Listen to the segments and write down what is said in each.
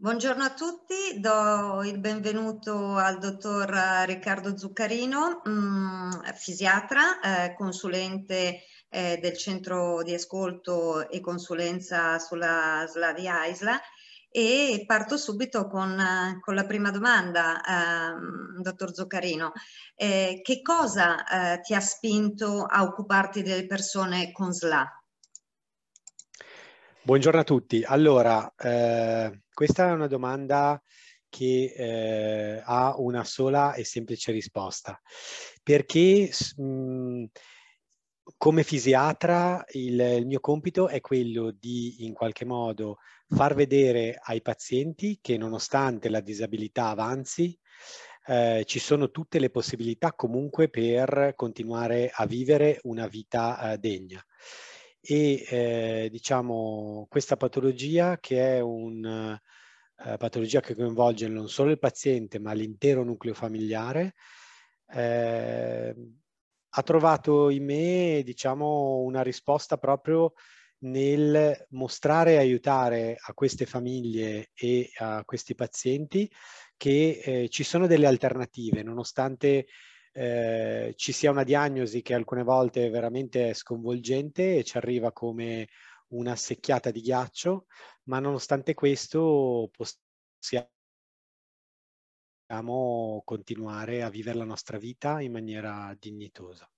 Buongiorno a tutti, do il benvenuto al dottor Riccardo Zuccarino, mm, fisiatra, eh, consulente eh, del centro di ascolto e consulenza sulla Slavia Isla e parto subito con, eh, con la prima domanda, ehm, dottor Zuccarino. che cosa ti ha spinto a occuparti delle persone con SLA? Buongiorno a tutti. Allora, eh, questa è una domanda che eh, ha una sola e semplice risposta. Perché mh, mm, come fisiatra il, il, mio compito è quello di in qualche modo far vedere ai pazienti che nonostante la disabilità avanzi, eh, ci sono tutte le possibilità comunque per continuare a vivere una vita eh, degna e eh, diciamo questa patologia che è una eh, patologia che coinvolge non solo il paziente ma l'intero nucleo familiare eh, ha trovato in me diciamo una risposta proprio nel mostrare e aiutare a queste famiglie e a questi pazienti che eh, ci sono delle alternative nonostante eh, ci sia una diagnosi che alcune volte è veramente sconvolgente e ci arriva come una secchiata di ghiaccio, ma nonostante questo possiamo continuare a vivere la nostra vita in maniera dignitosa.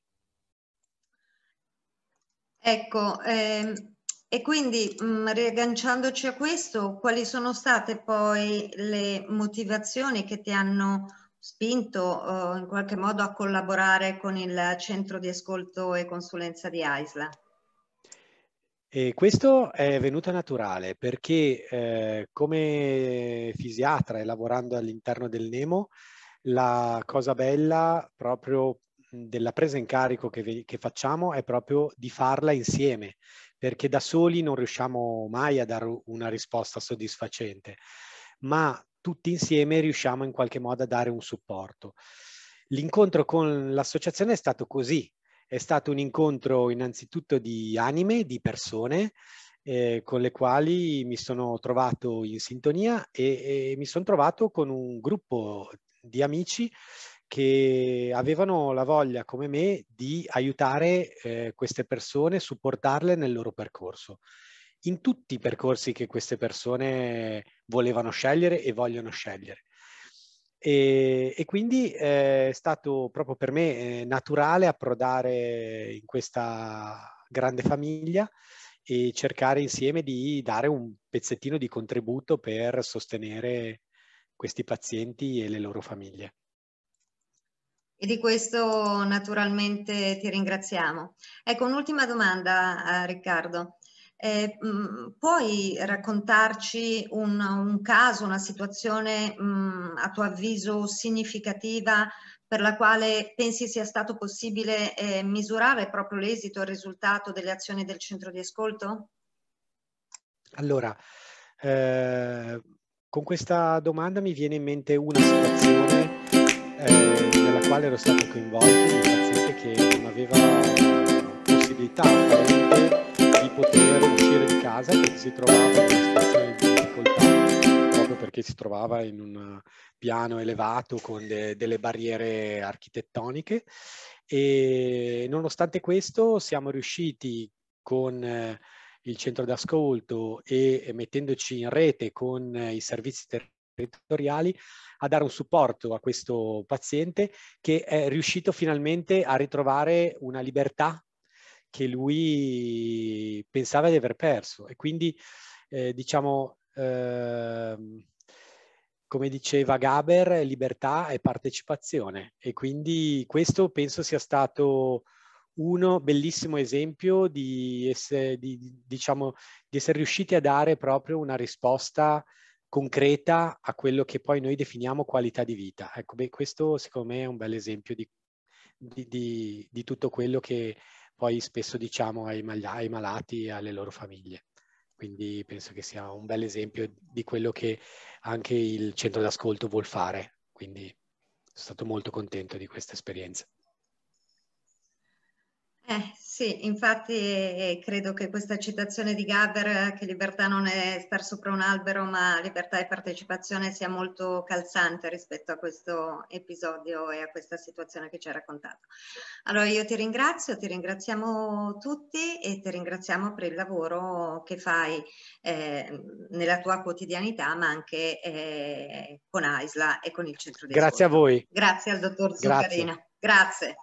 Ecco, ehm, e quindi mh, mm, riagganciandoci a questo, quali sono state poi le motivazioni che ti hanno spinto eh, in qualche modo a collaborare con il centro di ascolto e consulenza di AISLA? E questo è venuto naturale perché eh, come fisiatra e lavorando all'interno del Nemo, la cosa bella proprio della presa in carico che, che facciamo è proprio di farla insieme, perché da soli non riusciamo mai a dare una risposta soddisfacente, ma tutti insieme riusciamo in qualche modo a dare un supporto. L'incontro con l'associazione è stato così, è stato un incontro innanzitutto di anime, di persone eh, con le quali mi sono trovato in sintonia e, e mi sono trovato con un gruppo di amici che avevano la voglia come me di aiutare eh, queste persone, supportarle nel loro percorso in tutti i percorsi che queste persone volevano scegliere e vogliono scegliere. E, e quindi eh, è stato proprio per me eh, naturale approdare in questa grande famiglia e cercare insieme di dare un pezzettino di contributo per sostenere questi pazienti e le loro famiglie. E di questo naturalmente ti ringraziamo. Ecco, un'ultima domanda, eh, Riccardo. Eh, mh, puoi raccontarci un, un, caso, una situazione mh, a tuo avviso significativa per la quale pensi sia stato possibile eh, misurare proprio l'esito e il risultato delle azioni del centro di ascolto? Allora, eh, con questa domanda mi viene in mente una situazione eh, nella quale ero stato coinvolto, un paziente si trovava in una situazione di difficoltà proprio perché si trovava in un piano elevato con de- delle barriere architettoniche e nonostante questo siamo riusciti con eh, il centro d'ascolto e, mettendoci in rete con eh, i servizi territoriali a dare un supporto a questo paziente che è riuscito finalmente a ritrovare una libertà che lui pensava di aver perso e quindi eh, diciamo eh, come diceva Gaber libertà è partecipazione e quindi questo penso sia stato uno bellissimo esempio di essere, di, diciamo, di essere riusciti a dare proprio una risposta concreta a quello che poi noi definiamo qualità di vita. Ecco, beh, questo secondo me è un bel esempio di, di, di, di tutto quello che poi spesso diciamo ai, ai malati e alle loro famiglie. Quindi penso che sia un bel esempio di quello che anche il centro d'ascolto vuol fare. Quindi sono stato molto contento di questa esperienza. Eh, sì, infatti credo che questa citazione di Gaber, che libertà non è star sopra un albero, ma libertà e partecipazione, sia molto calzante rispetto a questo episodio e a questa situazione che ci ha raccontato. Allora io ti ringrazio, ti ringraziamo tutti e ti ringraziamo per il lavoro che fai eh, nella tua quotidianità, ma anche eh, con AISLA e con il Centro di Grazie Ascolto. a voi. Grazie al dottor Zuccarina. Grazie. Grazie.